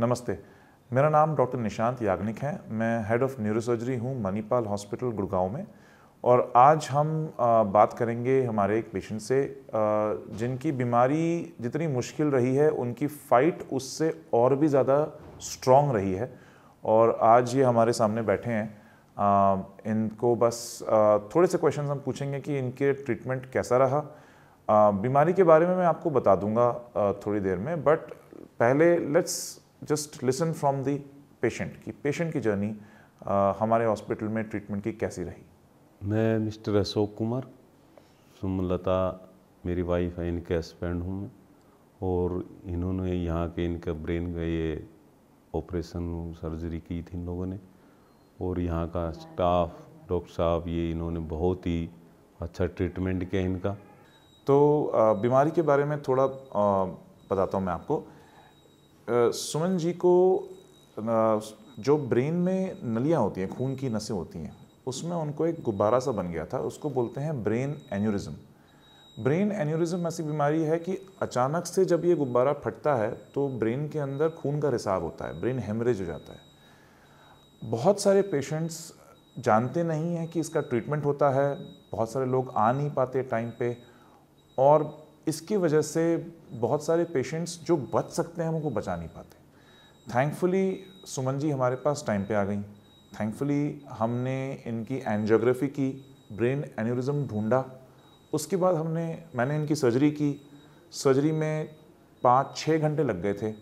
नमस्ते मेरा नाम डॉक्टर निशांत याग्निक है मैं हेड ऑफ़ न्यूरोसर्जरी हूँ मणिपाल हॉस्पिटल गुड़गांव में और आज हम बात करेंगे हमारे एक पेशेंट से जिनकी बीमारी जितनी मुश्किल रही है उनकी फ़ाइट उससे और भी ज़्यादा स्ट्रॉन्ग रही है और आज ये हमारे सामने बैठे हैं इनको बस थोड़े से क्वेश्चन हम पूछेंगे कि इनके ट्रीटमेंट कैसा रहा बीमारी के बारे में मैं आपको बता दूंगा थोड़ी देर में बट पहले let's just listen from the patient कि पेशेंट की जर्नी आ, uh, हमारे हॉस्पिटल में ट्रीटमेंट की कैसी रही मैं मिस्टर अशोक कुमार सुमलता मेरी वाइफ है इनके हस्बैंड हूँ मैं और इन्होंने यहाँ के इनका ब्रेन का ये ऑपरेशन सर्जरी की थी इन लोगों ने और यहाँ का स्टाफ डॉक्टर साहब ये इन्होंने बहुत ही अच्छा ट्रीटमेंट किया इनका तो uh, बीमारी के बारे में थोड़ा uh, बताता हूँ मैं आपको सुमन जी को जो ब्रेन में नलियाँ होती हैं खून की नसें होती हैं उसमें उनको एक गुब्बारा सा बन गया था उसको बोलते हैं ब्रेन एन्यूरिज्म ब्रेन एन्यूरिज्म ऐसी बीमारी है कि अचानक से जब ये गुब्बारा फटता है तो ब्रेन के अंदर खून का रिसाव होता है ब्रेन हेमरेज हो जाता है बहुत सारे पेशेंट्स जानते नहीं हैं कि इसका ट्रीटमेंट होता है बहुत सारे लोग आ नहीं पाते टाइम पे और इसकी वजह से बहुत सारे पेशेंट्स जो बच सकते हैं उनको बचा नहीं पाते थैंकफुली सुमन जी हमारे पास टाइम पे आ गई थैंकफुली हमने इनकी एनजियोग्राफी की ब्रेन एन्यूरिज्म ढूंढा उसके बाद हमने मैंने इनकी सर्जरी की सर्जरी में पाँच छः घंटे लग गए थे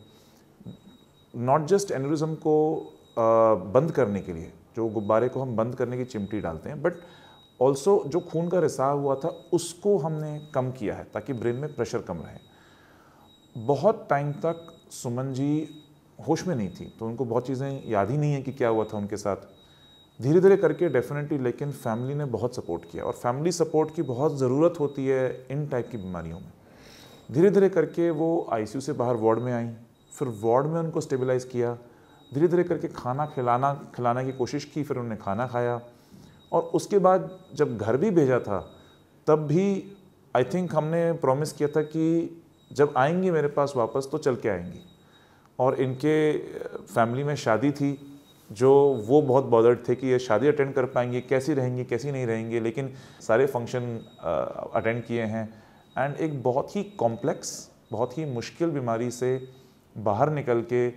नॉट जस्ट एन्यूरिज्म को आ, बंद करने के लिए जो गुब्बारे को हम बंद करने की चिमटी डालते हैं बट ऑल्सो जो खून का रिसाव हुआ था उसको हमने कम किया है ताकि ब्रेन में प्रेशर कम रहे बहुत टाइम तक सुमन जी होश में नहीं थी तो उनको बहुत चीज़ें याद ही नहीं है कि क्या हुआ था उनके साथ धीरे धीरे करके डेफिनेटली लेकिन फैमिली ने बहुत सपोर्ट किया और फैमिली सपोर्ट की बहुत ज़रूरत होती है इन टाइप की बीमारियों में धीरे धीरे करके वो आई से बाहर वार्ड में आई फिर वार्ड में उनको स्टेबलाइज़ किया धीरे धीरे करके खाना खिलाना खिलाने की कोशिश की फिर उन्होंने खाना खाया और उसके बाद जब घर भी भेजा था तब भी आई थिंक हमने प्रॉमिस किया था कि जब आएंगी मेरे पास वापस तो चल के आएंगी और इनके फैमिली में शादी थी जो वो बहुत बॉदर्ड थे कि ये शादी अटेंड कर पाएंगे कैसी रहेंगी कैसी नहीं रहेंगी लेकिन सारे फंक्शन अटेंड किए हैं एंड एक बहुत ही कॉम्प्लेक्स बहुत ही मुश्किल बीमारी से बाहर निकल के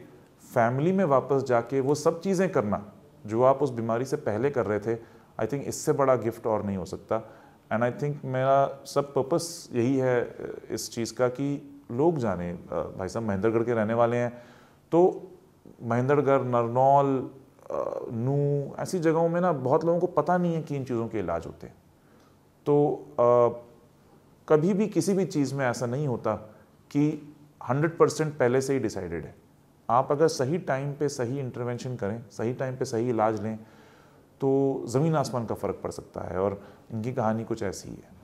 फैमिली में वापस जाके वो सब चीज़ें करना जो आप उस बीमारी से पहले कर रहे थे आई थिंक इससे बड़ा गिफ्ट और नहीं हो सकता एंड आई थिंक मेरा सब पर्पस यही है इस चीज़ का कि लोग जाने भाई साहब महेंद्रगढ़ के रहने वाले हैं तो महेंद्रगढ़ नरनौल नू ऐसी जगहों में ना बहुत लोगों को पता नहीं है कि इन चीज़ों के इलाज होते हैं तो आ, कभी भी किसी भी चीज़ में ऐसा नहीं होता कि 100 परसेंट पहले से ही डिसाइडेड है आप अगर सही टाइम पे सही इंटरवेंशन करें सही टाइम पे सही इलाज लें तो ज़मीन आसमान का फ़र्क पड़ सकता है और इनकी कहानी कुछ ऐसी ही है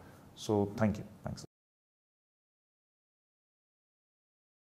सो थैंक यू थैंक्स